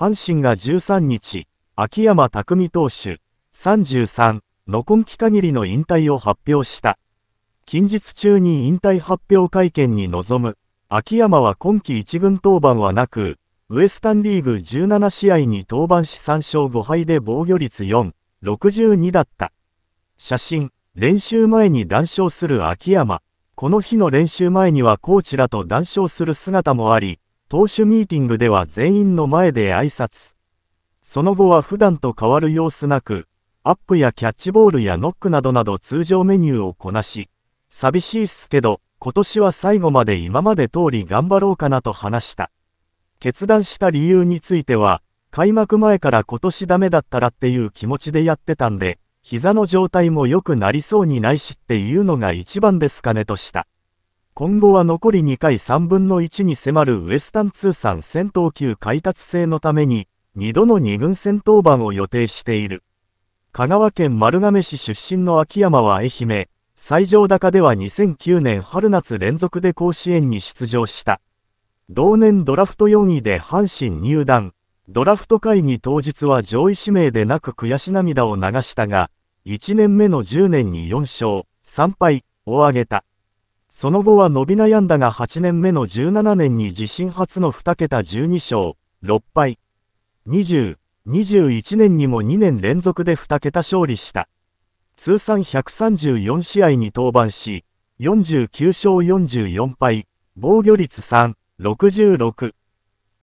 阪神が13日、秋山匠投手、33の今季限りの引退を発表した。近日中に引退発表会見に臨む、秋山は今季1軍登板はなく、ウエスタンリーグ17試合に登板し3勝5敗で防御率4、62だった。写真、練習前に談笑する秋山。この日の練習前にはコーチらと談笑する姿もあり、党首ミーティングでは全員の前で挨拶。その後は普段と変わる様子なく、アップやキャッチボールやノックなどなど通常メニューをこなし、寂しいっすけど、今年は最後まで今まで通り頑張ろうかなと話した。決断した理由については、開幕前から今年ダメだったらっていう気持ちでやってたんで、膝の状態も良くなりそうにないしっていうのが一番ですかねとした。今後は残り2回3分の1に迫るウエスタン通算戦闘級開達制のために、2度の2軍戦闘番を予定している。香川県丸亀市出身の秋山は愛媛、最上高では2009年春夏連続で甲子園に出場した。同年ドラフト4位で阪神入団、ドラフト会議当日は上位指名でなく悔し涙を流したが、1年目の10年に4勝、3敗を挙げた。その後は伸び悩んだが8年目の17年に自身初の2桁12勝、6敗。20、21年にも2年連続で2桁勝利した。通算134試合に登板し、49勝44敗、防御率3、66。